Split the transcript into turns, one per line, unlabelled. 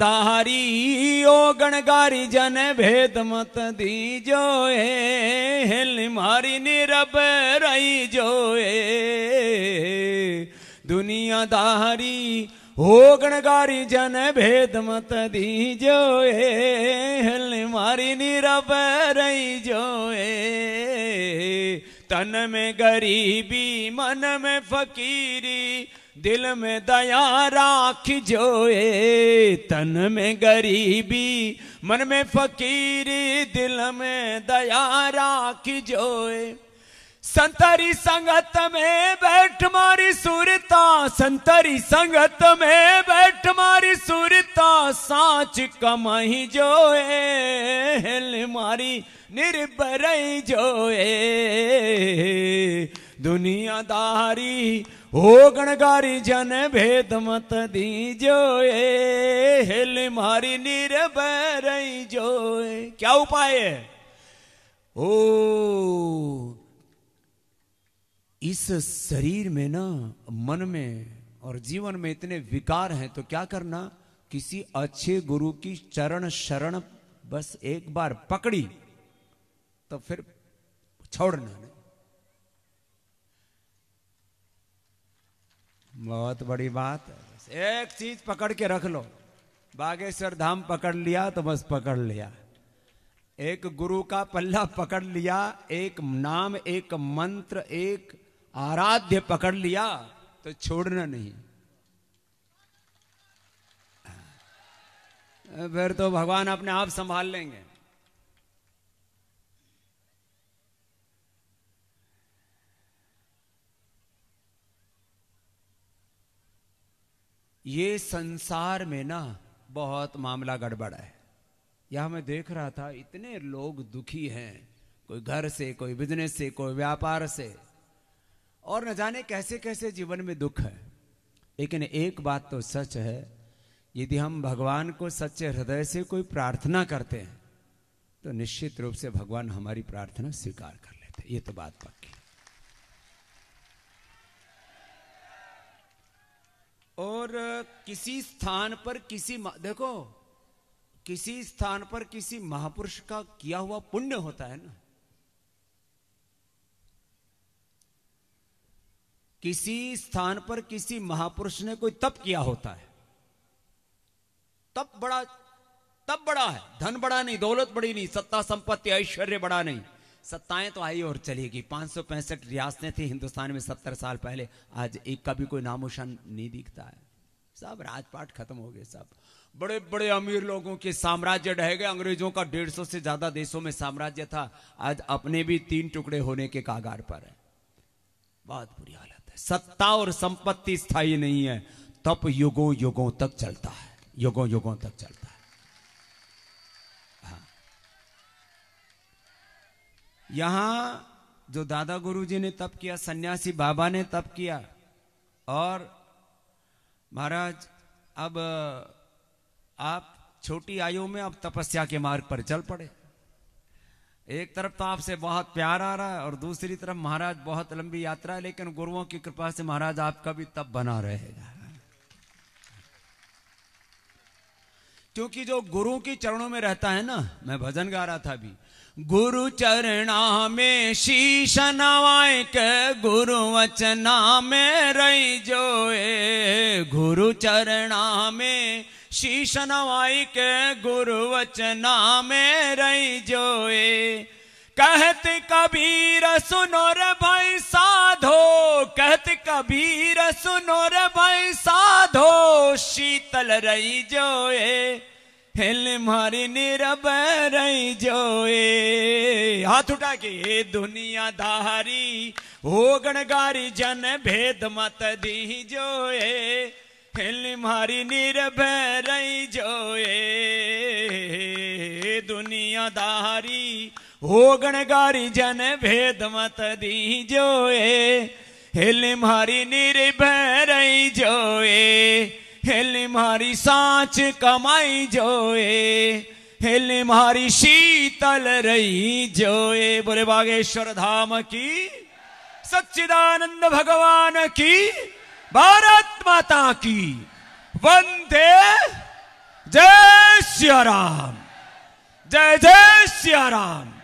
धारी ओ गणगारी जन भेद मत दीजो हे मारी नीरब रही जो ए दुनिया दारी हो गणगारी जन भेद मत दीजो ए मारी नीरब रही जो ए तन में गरीबी मन में फकीरी दिल में दया राख जो ए तन में गरीबी मन में फकीरी दिल में दया राख जो ए संतरी संगत में बैठ मारी सूरता संतरी संगत में बैठ मारी सूरता साच कमाई जो है मारी निर्भर जो ए दुनियादारी हो गणगारी जन भेद मत दी जो हिल मारी नीर रही जो क्या उपाय है ओ इस शरीर में ना मन में और जीवन में इतने विकार हैं तो क्या करना किसी अच्छे गुरु की चरण शरण बस एक बार पकड़ी तो फिर छोड़ना बहुत बड़ी बात है एक चीज पकड़ के रख लो बागेश्वर धाम पकड़ लिया तो बस पकड़ लिया एक गुरु का पल्ला पकड़ लिया एक नाम एक मंत्र एक आराध्य पकड़ लिया तो छोड़ना नहीं फिर तो भगवान अपने आप संभाल लेंगे ये संसार में ना बहुत मामला गड़बड़ है यह मैं देख रहा था इतने लोग दुखी हैं कोई घर से कोई बिजनेस से कोई व्यापार से और न जाने कैसे कैसे जीवन में दुख है लेकिन एक बात तो सच है यदि हम भगवान को सच्चे हृदय से कोई प्रार्थना करते हैं तो निश्चित रूप से भगवान हमारी प्रार्थना स्वीकार कर लेते ये तो बात पक्की और किसी स्थान पर किसी देखो किसी स्थान पर किसी महापुरुष का किया हुआ पुण्य होता है ना किसी स्थान पर किसी महापुरुष ने कोई तप किया होता है तप बड़ा तप बड़ा है धन बड़ा नहीं दौलत बड़ी नहीं सत्ता संपत्ति ऐश्वर्य बड़ा नहीं सत्ताएं तो आई और चली गई पांच सौ पैंसठ रियासतें थी हिंदुस्तान में सत्तर साल पहले आज एक का भी कोई नामोशन नहीं दिखता है सब राजपाट खत्म हो गए सब बड़े बड़े अमीर लोगों के साम्राज्य ढह गए अंग्रेजों का डेढ़ सौ से ज्यादा देशों में साम्राज्य था आज अपने भी तीन टुकड़े होने के कागार पर है बहुत बुरी हालत है सत्ता और संपत्ति स्थायी नहीं है तप युगों युगों तक चलता है युगों युगों तक चलता है यहां जो दादा गुरुजी ने तप किया सन्यासी बाबा ने तप किया और महाराज अब आप छोटी आयु में अब तपस्या के मार्ग पर चल पड़े एक तरफ तो आपसे बहुत प्यार आ रहा है और दूसरी तरफ महाराज बहुत लंबी यात्रा है लेकिन गुरुओं की कृपा से महाराज आपका भी तप बना रहेगा क्योंकि जो गुरु की चरणों में रहता है ना मैं भजन गा रहा था अभी गुरु चरणा में शीश नवाए के गुरु वचना में रही जो ए गुरु चरणा में शीश नवाई के गुरु वचना में रही जो ए कहते कबीर सुनो रे भाई सा कबीर सुनो रे भाई साधो शीतल रही जोए हिल मारी नीरब रही जोए हाथ उठा के ये दुनिया धारी हो गणगारी जन भेद मत दी जोए हिल मारी नीरब रही जोए दुनिया धारी हो गणगारी जन भेद मत दी जोए हेले मारी नीर भैरई जोए हेले मारी सांच कमाई जोए हेले मारी शीतल रही जोए बोले बागेश्वर धाम की सच्चिदानंद भगवान की भारत माता की वंदे जय श्री राम जय जय श्री राम